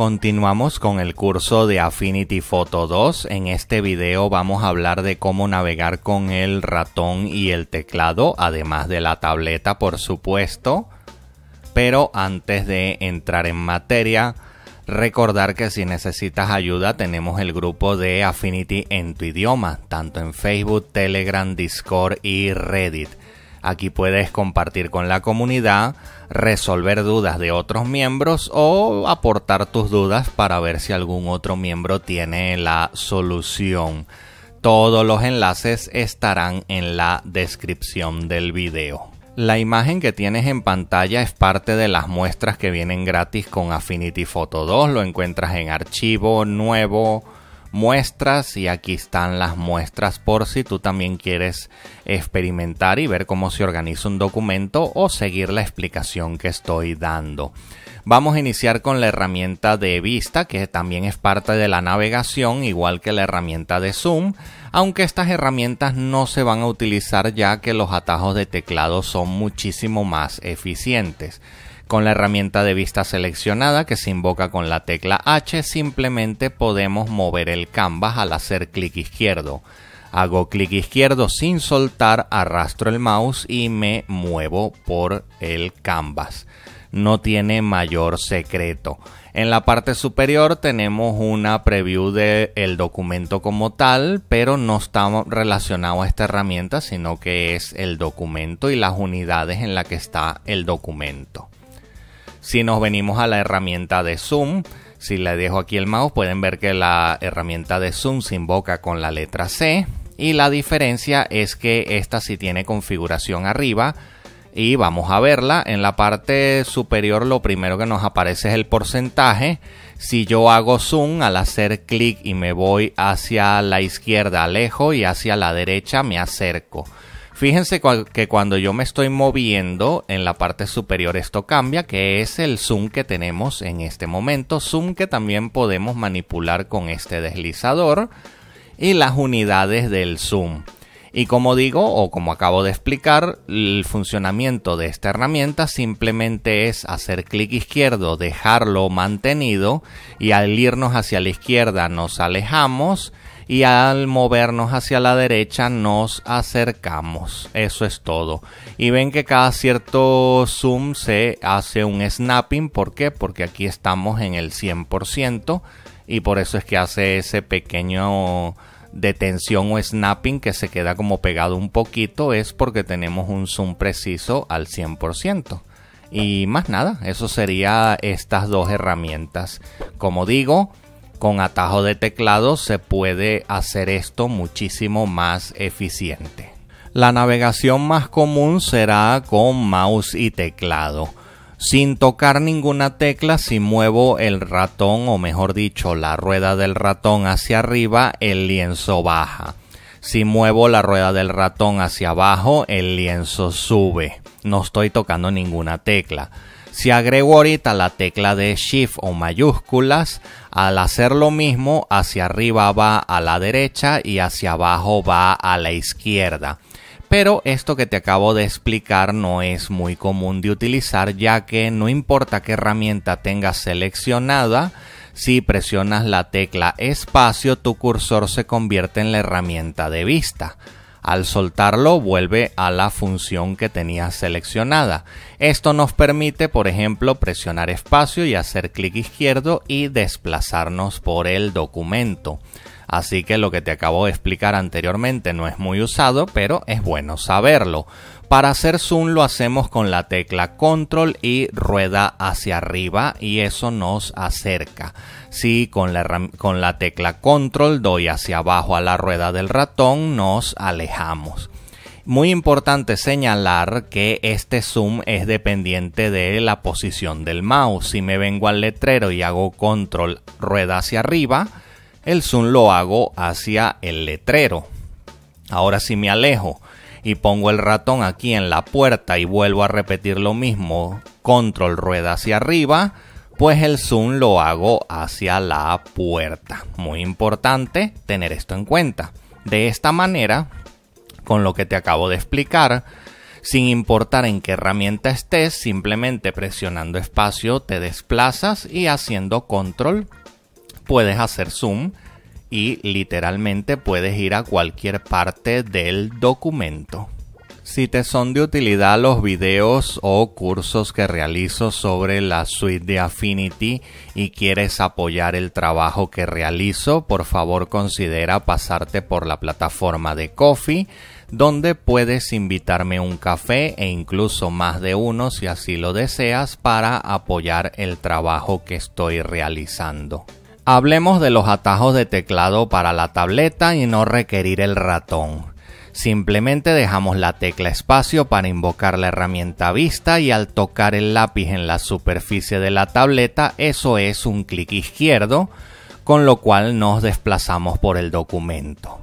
Continuamos con el curso de Affinity Photo 2. En este video vamos a hablar de cómo navegar con el ratón y el teclado, además de la tableta por supuesto. Pero antes de entrar en materia, recordar que si necesitas ayuda tenemos el grupo de Affinity en tu idioma, tanto en Facebook, Telegram, Discord y Reddit. Aquí puedes compartir con la comunidad, resolver dudas de otros miembros o aportar tus dudas para ver si algún otro miembro tiene la solución. Todos los enlaces estarán en la descripción del video. La imagen que tienes en pantalla es parte de las muestras que vienen gratis con Affinity Photo 2. Lo encuentras en archivo, nuevo, muestras y aquí están las muestras por si tú también quieres experimentar y ver cómo se organiza un documento o seguir la explicación que estoy dando. Vamos a iniciar con la herramienta de vista que también es parte de la navegación igual que la herramienta de zoom, aunque estas herramientas no se van a utilizar ya que los atajos de teclado son muchísimo más eficientes. Con la herramienta de vista seleccionada que se invoca con la tecla H simplemente podemos mover el canvas al hacer clic izquierdo. Hago clic izquierdo sin soltar, arrastro el mouse y me muevo por el canvas. No tiene mayor secreto. En la parte superior tenemos una preview del el documento como tal, pero no está relacionado a esta herramienta, sino que es el documento y las unidades en las que está el documento. Si nos venimos a la herramienta de Zoom, si le dejo aquí el mouse pueden ver que la herramienta de Zoom se invoca con la letra C y la diferencia es que esta sí tiene configuración arriba y vamos a verla en la parte superior lo primero que nos aparece es el porcentaje si yo hago zoom al hacer clic y me voy hacia la izquierda alejo y hacia la derecha me acerco Fíjense que cuando yo me estoy moviendo en la parte superior esto cambia, que es el zoom que tenemos en este momento, zoom que también podemos manipular con este deslizador y las unidades del zoom. Y como digo, o como acabo de explicar, el funcionamiento de esta herramienta simplemente es hacer clic izquierdo, dejarlo mantenido y al irnos hacia la izquierda nos alejamos y al movernos hacia la derecha nos acercamos. Eso es todo. Y ven que cada cierto zoom se hace un snapping. ¿Por qué? Porque aquí estamos en el 100% y por eso es que hace ese pequeño de tensión o snapping que se queda como pegado un poquito es porque tenemos un zoom preciso al 100%. Y más nada, eso sería estas dos herramientas. Como digo, con atajo de teclado se puede hacer esto muchísimo más eficiente. La navegación más común será con mouse y teclado sin tocar ninguna tecla, si muevo el ratón o mejor dicho la rueda del ratón hacia arriba, el lienzo baja. Si muevo la rueda del ratón hacia abajo, el lienzo sube. No estoy tocando ninguna tecla. Si agrego ahorita la tecla de Shift o mayúsculas, al hacer lo mismo, hacia arriba va a la derecha y hacia abajo va a la izquierda. Pero esto que te acabo de explicar no es muy común de utilizar ya que no importa qué herramienta tengas seleccionada, si presionas la tecla espacio tu cursor se convierte en la herramienta de vista. Al soltarlo vuelve a la función que tenías seleccionada. Esto nos permite, por ejemplo, presionar espacio y hacer clic izquierdo y desplazarnos por el documento. Así que lo que te acabo de explicar anteriormente no es muy usado, pero es bueno saberlo. Para hacer zoom lo hacemos con la tecla control y rueda hacia arriba y eso nos acerca. Si con la, con la tecla control doy hacia abajo a la rueda del ratón nos alejamos. Muy importante señalar que este zoom es dependiente de la posición del mouse. Si me vengo al letrero y hago control rueda hacia arriba, el zoom lo hago hacia el letrero. Ahora si me alejo y pongo el ratón aquí en la puerta y vuelvo a repetir lo mismo, control rueda hacia arriba, pues el zoom lo hago hacia la puerta. Muy importante tener esto en cuenta. De esta manera, con lo que te acabo de explicar, sin importar en qué herramienta estés, simplemente presionando espacio te desplazas y haciendo control puedes hacer zoom y literalmente puedes ir a cualquier parte del documento. Si te son de utilidad los videos o cursos que realizo sobre la suite de Affinity y quieres apoyar el trabajo que realizo, por favor considera pasarte por la plataforma de Coffee, donde puedes invitarme un café e incluso más de uno si así lo deseas para apoyar el trabajo que estoy realizando. Hablemos de los atajos de teclado para la tableta y no requerir el ratón. Simplemente dejamos la tecla espacio para invocar la herramienta vista y al tocar el lápiz en la superficie de la tableta eso es un clic izquierdo, con lo cual nos desplazamos por el documento.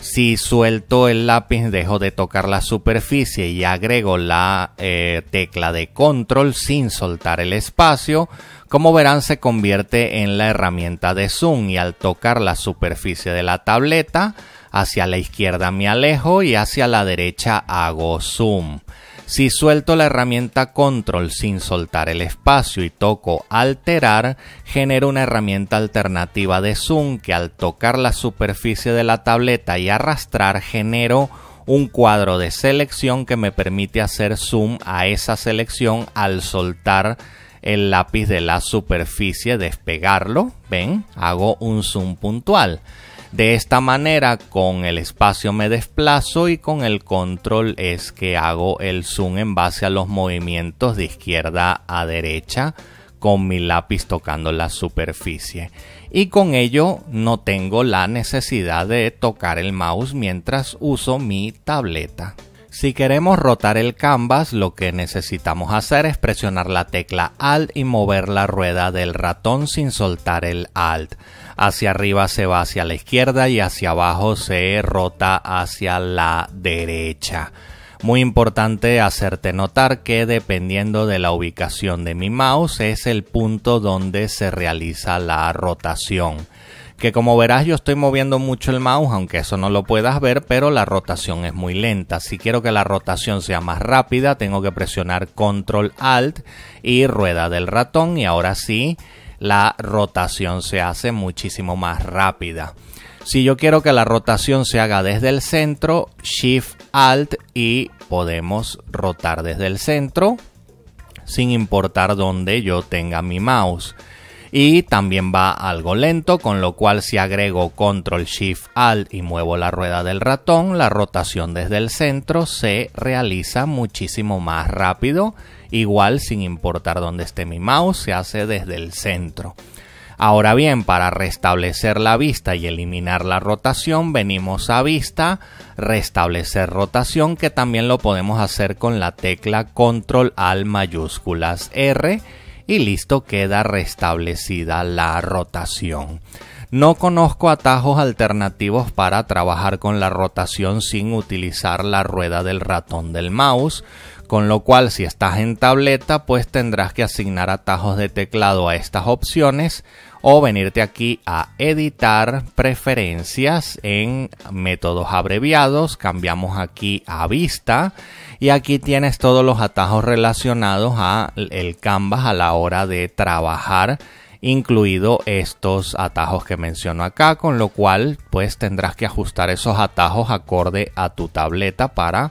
Si suelto el lápiz, dejo de tocar la superficie y agrego la eh, tecla de control sin soltar el espacio, como verán se convierte en la herramienta de zoom y al tocar la superficie de la tableta, hacia la izquierda me alejo y hacia la derecha hago zoom. Si suelto la herramienta control sin soltar el espacio y toco alterar, genero una herramienta alternativa de zoom que al tocar la superficie de la tableta y arrastrar genero un cuadro de selección que me permite hacer zoom a esa selección al soltar el lápiz de la superficie, despegarlo, ven, hago un zoom puntual. De esta manera con el espacio me desplazo y con el control es que hago el zoom en base a los movimientos de izquierda a derecha con mi lápiz tocando la superficie. Y con ello no tengo la necesidad de tocar el mouse mientras uso mi tableta. Si queremos rotar el canvas, lo que necesitamos hacer es presionar la tecla Alt y mover la rueda del ratón sin soltar el Alt. Hacia arriba se va hacia la izquierda y hacia abajo se rota hacia la derecha. Muy importante hacerte notar que dependiendo de la ubicación de mi mouse es el punto donde se realiza la rotación que como verás yo estoy moviendo mucho el mouse, aunque eso no lo puedas ver, pero la rotación es muy lenta. Si quiero que la rotación sea más rápida, tengo que presionar Control Alt y rueda del ratón y ahora sí la rotación se hace muchísimo más rápida. Si yo quiero que la rotación se haga desde el centro, Shift Alt y podemos rotar desde el centro sin importar dónde yo tenga mi mouse y también va algo lento, con lo cual si agrego Control Shift Alt y muevo la rueda del ratón, la rotación desde el centro se realiza muchísimo más rápido, igual sin importar dónde esté mi mouse, se hace desde el centro. Ahora bien, para restablecer la vista y eliminar la rotación, venimos a vista, restablecer rotación, que también lo podemos hacer con la tecla control al mayúsculas R y listo, queda restablecida la rotación. No conozco atajos alternativos para trabajar con la rotación sin utilizar la rueda del ratón del mouse, con lo cual si estás en tableta pues tendrás que asignar atajos de teclado a estas opciones o venirte aquí a editar preferencias en métodos abreviados, cambiamos aquí a vista y aquí tienes todos los atajos relacionados a el Canvas a la hora de trabajar incluido estos atajos que menciono acá, con lo cual pues tendrás que ajustar esos atajos acorde a tu tableta para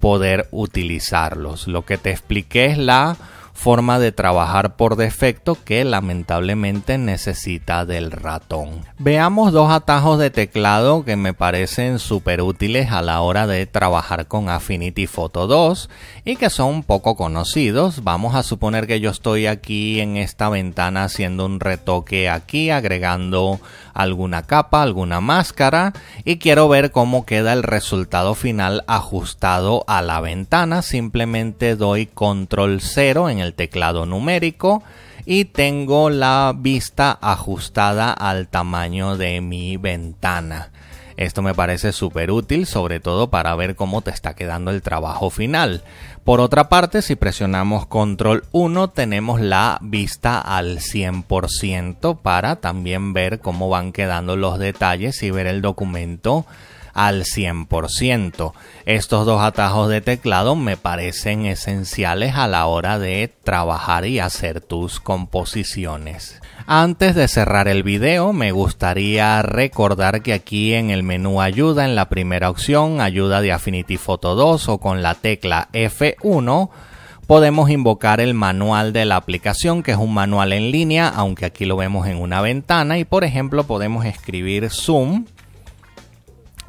poder utilizarlos. Lo que te expliqué es la forma de trabajar por defecto que lamentablemente necesita del ratón. Veamos dos atajos de teclado que me parecen súper útiles a la hora de trabajar con Affinity Photo 2 y que son poco conocidos. Vamos a suponer que yo estoy aquí en esta ventana haciendo un retoque aquí, agregando alguna capa, alguna máscara y quiero ver cómo queda el resultado final ajustado a la ventana. Simplemente doy control 0 en el teclado numérico y tengo la vista ajustada al tamaño de mi ventana. Esto me parece súper útil, sobre todo para ver cómo te está quedando el trabajo final. Por otra parte, si presionamos control 1 tenemos la vista al 100% para también ver cómo van quedando los detalles y ver el documento al 100%. Estos dos atajos de teclado me parecen esenciales a la hora de trabajar y hacer tus composiciones. Antes de cerrar el video me gustaría recordar que aquí en el menú ayuda en la primera opción ayuda de Affinity Photo 2 o con la tecla F1 podemos invocar el manual de la aplicación, que es un manual en línea, aunque aquí lo vemos en una ventana, y por ejemplo podemos escribir Zoom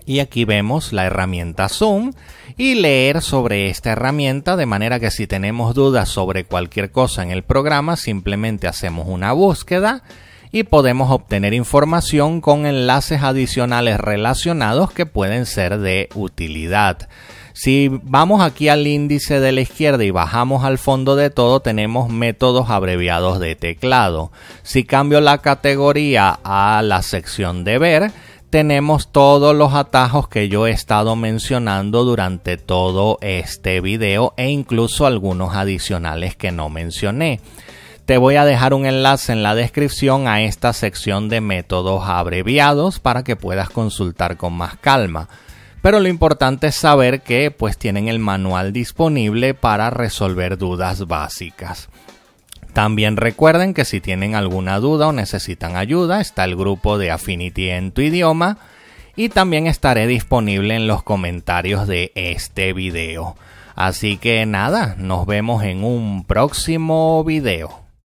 y aquí vemos la herramienta Zoom y leer sobre esta herramienta de manera que si tenemos dudas sobre cualquier cosa en el programa simplemente hacemos una búsqueda y podemos obtener información con enlaces adicionales relacionados que pueden ser de utilidad. Si vamos aquí al índice de la izquierda y bajamos al fondo de todo, tenemos métodos abreviados de teclado. Si cambio la categoría a la sección de ver, tenemos todos los atajos que yo he estado mencionando durante todo este video e incluso algunos adicionales que no mencioné. Te voy a dejar un enlace en la descripción a esta sección de métodos abreviados para que puedas consultar con más calma. Pero lo importante es saber que pues tienen el manual disponible para resolver dudas básicas. También recuerden que si tienen alguna duda o necesitan ayuda, está el grupo de Affinity en tu idioma y también estaré disponible en los comentarios de este video. Así que nada, nos vemos en un próximo video.